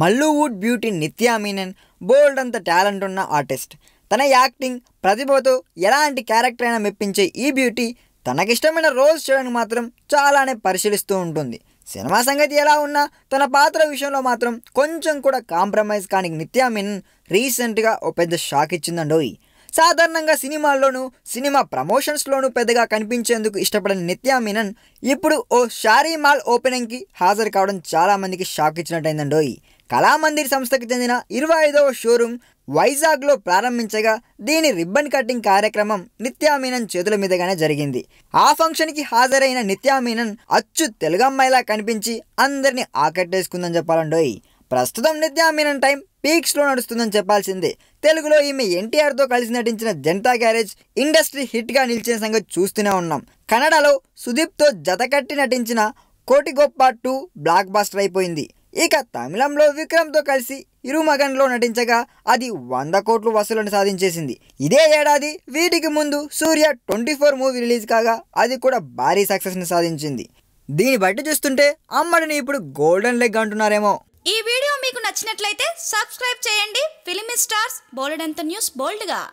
మల్లువుడ్ beauty నిత్యా మీనన్ బోల్డ్ అంత talent ఉన్న artist తన యాక్టింగ్ ప్రతిభతో ఎలాంటి క్యారెక్టర్ అయినా మెప్పించే ఈ బ్యూటీ తనకిష్టమైన రోల్స్ చేయడానికి మాత్రం చాలానే పరిశీలిస్తూ ఉంటుంది సినిమా సంగతి ఎలా ఉన్నా తన పాత్ర విషయంలో మాత్రం కొంచెం కూడా కాంప్రమైజ్ కానీ నిత్యా మీనన్ రీసెంట్గా ఓ పెద్ద షాక్ ఇచ్చిందండోయ్ సాధారణంగా సినిమాల్లోనూ సినిమా ప్రమోషన్స్లోనూ పెద్దగా కనిపించేందుకు ఇష్టపడిన నిత్యా మీనన్ ఇప్పుడు ఓ షారీ మాల్ ఓపెనింగ్కి హాజరు కావడం చాలామందికి షాక్ ఇచ్చినట్టయిందండోయ్ కళామందిర్ సంస్థకు చెందిన ఇరవై ఐదవ షోరూమ్ వైజాగ్లో ప్రారంభించగా దీని రిబ్బన్ కటింగ్ కార్యక్రమం నిత్యామీనన్ చేతుల మీదుగానే జరిగింది ఆ ఫంక్షన్కి హాజరైన నిత్యామీనన్ అచ్చు తెలుగమ్మాయిలా కనిపించి అందరినీ ఆకట్టేసుకుందని చెప్పాలండోయ్ ప్రస్తుతం నిత్యామీనన్ టైం పీక్స్లో నడుస్తుందని చెప్పాల్సిందే తెలుగులో ఈమె ఎన్టీఆర్తో కలిసి నటించిన జనతా గ్యారేజ్ ఇండస్ట్రీ హిట్గా నిలిచిన సంగతి చూస్తూనే ఉన్నాం కన్నడలో సుదీప్తో జతకట్టి నటించిన కోటి గొప్ప టూ బ్లాక్ బాస్టర్ అయిపోయింది ఇక తమిళంలో విక్రమ్తో కలిసి ఇరుమగన్లో నటించగా అది వంద కోట్లు వసూలను సాధించేసింది ఇదే ఏడాది వీటికి ముందు Suriya twenty four movie release కాగా అది కూడా భారీ సక్సెస్ని సాధించింది దీన్ని బట్టి చూస్తుంటే అమ్మడిని ఇప్పుడు గోల్డెన్ లెగ్ అంటున్నారేమో ఈ వీడియో మీకు నచ్చినట్లయితే సబ్స్క్రైబ్ చేయండి ఫిలిం స్టార్స్ బోల్డ్ అంత న్యూస్ బోల్డ్గా